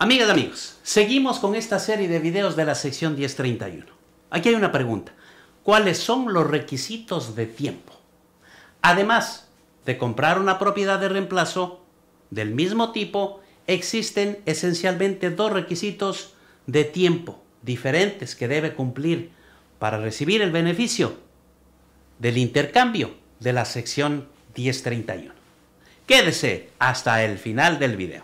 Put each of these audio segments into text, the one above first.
Amigas, y amigos, seguimos con esta serie de videos de la sección 1031. Aquí hay una pregunta. ¿Cuáles son los requisitos de tiempo? Además de comprar una propiedad de reemplazo del mismo tipo, existen esencialmente dos requisitos de tiempo diferentes que debe cumplir para recibir el beneficio del intercambio de la sección 1031. Quédese hasta el final del video.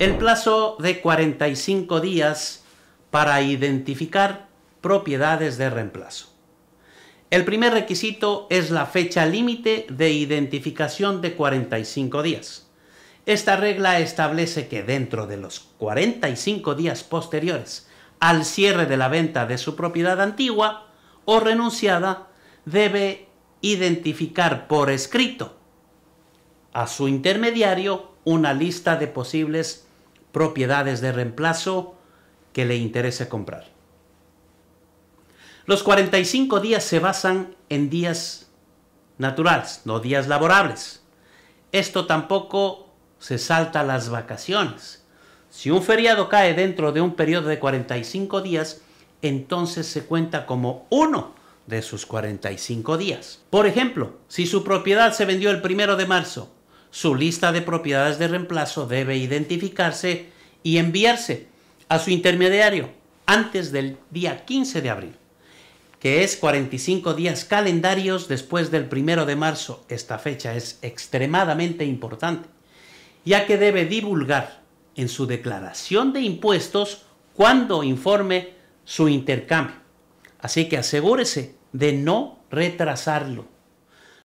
El plazo de 45 días para identificar propiedades de reemplazo. El primer requisito es la fecha límite de identificación de 45 días. Esta regla establece que dentro de los 45 días posteriores al cierre de la venta de su propiedad antigua o renunciada, debe identificar por escrito a su intermediario una lista de posibles propiedades de reemplazo que le interese comprar. Los 45 días se basan en días naturales, no días laborables. Esto tampoco se salta las vacaciones. Si un feriado cae dentro de un periodo de 45 días, entonces se cuenta como uno de sus 45 días. Por ejemplo, si su propiedad se vendió el primero de marzo su lista de propiedades de reemplazo debe identificarse y enviarse a su intermediario antes del día 15 de abril, que es 45 días calendarios después del 1 de marzo. Esta fecha es extremadamente importante, ya que debe divulgar en su declaración de impuestos cuando informe su intercambio. Así que asegúrese de no retrasarlo.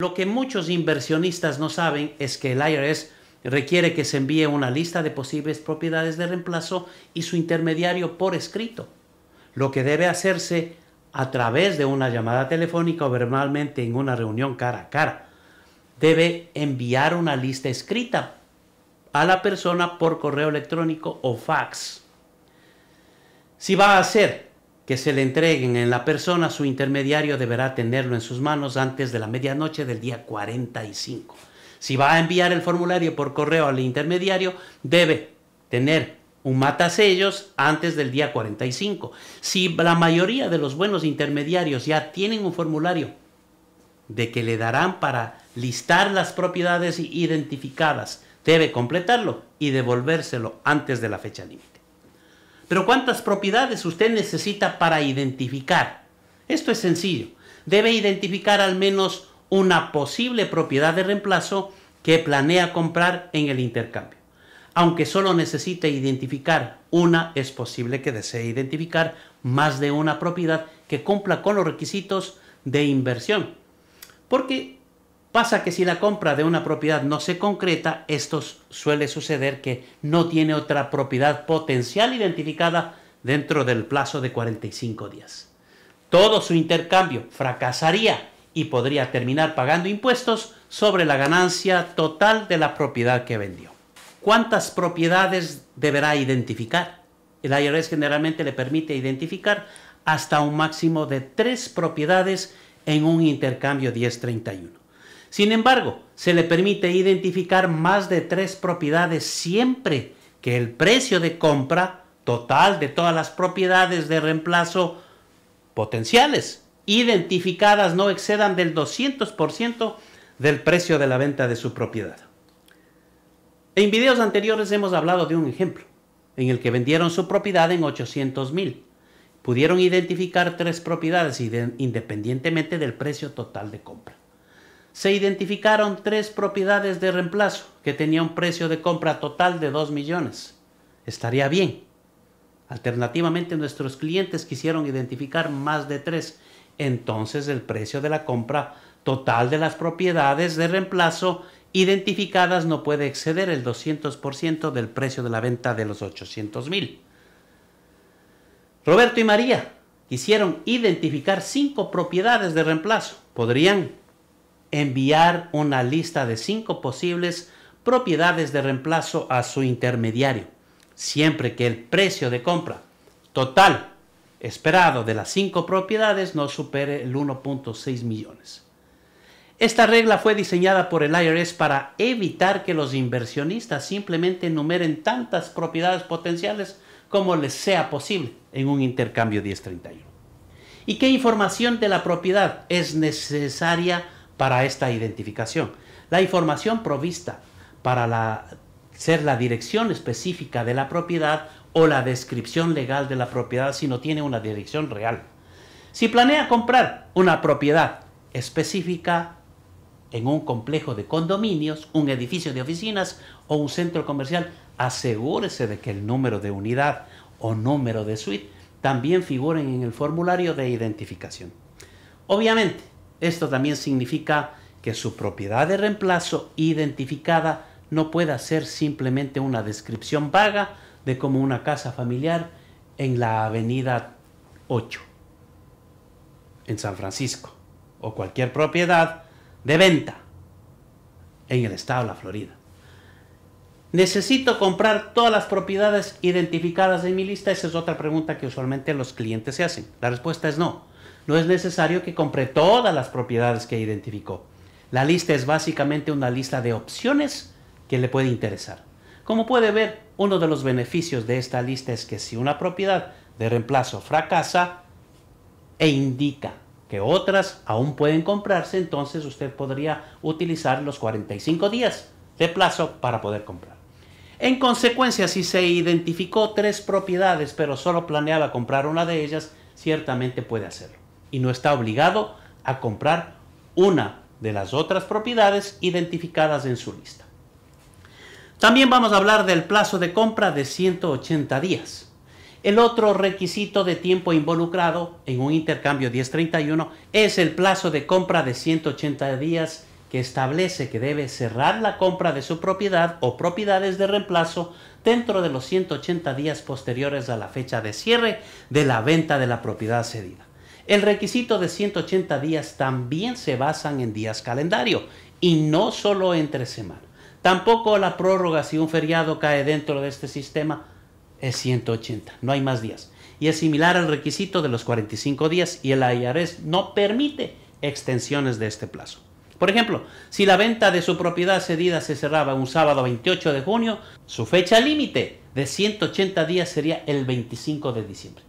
Lo que muchos inversionistas no saben es que el IRS requiere que se envíe una lista de posibles propiedades de reemplazo y su intermediario por escrito, lo que debe hacerse a través de una llamada telefónica o verbalmente en una reunión cara a cara. Debe enviar una lista escrita a la persona por correo electrónico o fax. Si va a hacer que se le entreguen en la persona, su intermediario deberá tenerlo en sus manos antes de la medianoche del día 45. Si va a enviar el formulario por correo al intermediario, debe tener un matasellos antes del día 45. Si la mayoría de los buenos intermediarios ya tienen un formulario de que le darán para listar las propiedades identificadas, debe completarlo y devolvérselo antes de la fecha límite. Pero ¿cuántas propiedades usted necesita para identificar? Esto es sencillo. Debe identificar al menos una posible propiedad de reemplazo que planea comprar en el intercambio. Aunque solo necesite identificar una, es posible que desee identificar más de una propiedad que cumpla con los requisitos de inversión. Porque Pasa que si la compra de una propiedad no se concreta, esto suele suceder que no tiene otra propiedad potencial identificada dentro del plazo de 45 días. Todo su intercambio fracasaría y podría terminar pagando impuestos sobre la ganancia total de la propiedad que vendió. ¿Cuántas propiedades deberá identificar? El IRS generalmente le permite identificar hasta un máximo de tres propiedades en un intercambio 1031. Sin embargo, se le permite identificar más de tres propiedades siempre que el precio de compra total de todas las propiedades de reemplazo potenciales identificadas no excedan del 200% del precio de la venta de su propiedad. En videos anteriores hemos hablado de un ejemplo en el que vendieron su propiedad en 800 mil. Pudieron identificar tres propiedades independientemente del precio total de compra se identificaron tres propiedades de reemplazo que tenían un precio de compra total de 2 millones. Estaría bien. Alternativamente, nuestros clientes quisieron identificar más de tres. Entonces, el precio de la compra total de las propiedades de reemplazo identificadas no puede exceder el 200% del precio de la venta de los 800 mil. Roberto y María quisieron identificar cinco propiedades de reemplazo. Podrían enviar una lista de cinco posibles propiedades de reemplazo a su intermediario, siempre que el precio de compra total esperado de las cinco propiedades no supere el 1.6 millones. Esta regla fue diseñada por el IRS para evitar que los inversionistas simplemente enumeren tantas propiedades potenciales como les sea posible en un intercambio 1031. ¿Y qué información de la propiedad es necesaria para esta identificación. La información provista para ser la dirección específica de la propiedad o la descripción legal de la propiedad si no tiene una dirección real. Si planea comprar una propiedad específica en un complejo de condominios, un edificio de oficinas o un centro comercial, asegúrese de que el número de unidad o número de suite también figuren en el formulario de identificación. Obviamente, esto también significa que su propiedad de reemplazo identificada no pueda ser simplemente una descripción vaga de como una casa familiar en la avenida 8 en San Francisco o cualquier propiedad de venta en el estado de la Florida. ¿Necesito comprar todas las propiedades identificadas en mi lista? Esa es otra pregunta que usualmente los clientes se hacen. La respuesta es no no es necesario que compre todas las propiedades que identificó. La lista es básicamente una lista de opciones que le puede interesar. Como puede ver, uno de los beneficios de esta lista es que si una propiedad de reemplazo fracasa e indica que otras aún pueden comprarse, entonces usted podría utilizar los 45 días de plazo para poder comprar. En consecuencia, si se identificó tres propiedades pero solo planeaba comprar una de ellas, ciertamente puede hacerlo y no está obligado a comprar una de las otras propiedades identificadas en su lista. También vamos a hablar del plazo de compra de 180 días. El otro requisito de tiempo involucrado en un intercambio 1031 es el plazo de compra de 180 días que establece que debe cerrar la compra de su propiedad o propiedades de reemplazo dentro de los 180 días posteriores a la fecha de cierre de la venta de la propiedad cedida. El requisito de 180 días también se basan en días calendario y no solo entre semana. Tampoco la prórroga si un feriado cae dentro de este sistema es 180, no hay más días. Y es similar al requisito de los 45 días y el IRS e no permite extensiones de este plazo. Por ejemplo, si la venta de su propiedad cedida se cerraba un sábado 28 de junio, su fecha límite de 180 días sería el 25 de diciembre.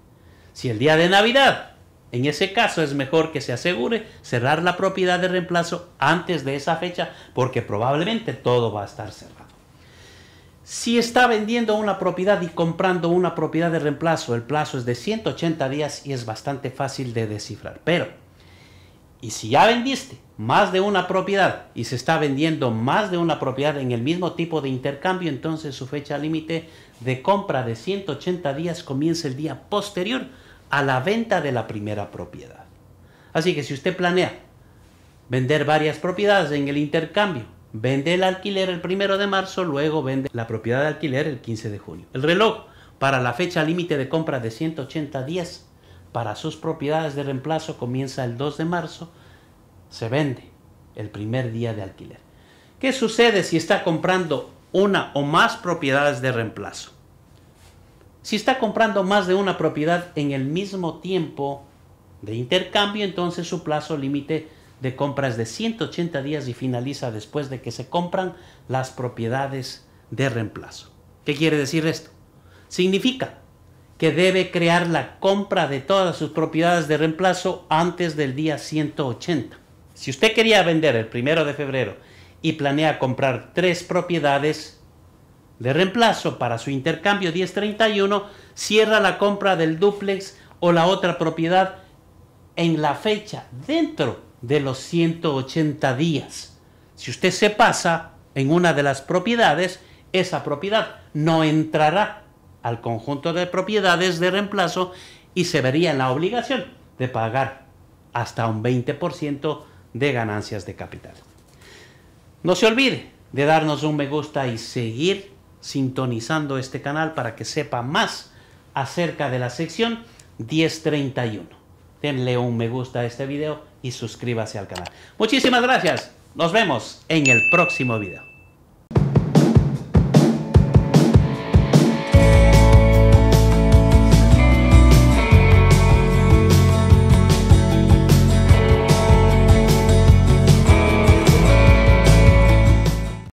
Si el día de Navidad en ese caso es mejor que se asegure cerrar la propiedad de reemplazo antes de esa fecha porque probablemente todo va a estar cerrado. Si está vendiendo una propiedad y comprando una propiedad de reemplazo, el plazo es de 180 días y es bastante fácil de descifrar. Pero, y si ya vendiste más de una propiedad y se está vendiendo más de una propiedad en el mismo tipo de intercambio, entonces su fecha límite de compra de 180 días comienza el día posterior a la venta de la primera propiedad. Así que si usted planea vender varias propiedades en el intercambio, vende el alquiler el primero de marzo, luego vende la propiedad de alquiler el 15 de junio. El reloj para la fecha límite de compra de 180 días para sus propiedades de reemplazo comienza el 2 de marzo, se vende el primer día de alquiler. ¿Qué sucede si está comprando una o más propiedades de reemplazo? Si está comprando más de una propiedad en el mismo tiempo de intercambio, entonces su plazo límite de compra es de 180 días y finaliza después de que se compran las propiedades de reemplazo. ¿Qué quiere decir esto? Significa que debe crear la compra de todas sus propiedades de reemplazo antes del día 180. Si usted quería vender el primero de febrero y planea comprar tres propiedades, de reemplazo para su intercambio 1031, cierra la compra del duplex o la otra propiedad en la fecha dentro de los 180 días. Si usted se pasa en una de las propiedades, esa propiedad no entrará al conjunto de propiedades de reemplazo y se vería en la obligación de pagar hasta un 20% de ganancias de capital. No se olvide de darnos un me gusta y seguir sintonizando este canal para que sepa más acerca de la sección 1031. Denle un me gusta a este video y suscríbase al canal. Muchísimas gracias. Nos vemos en el próximo video.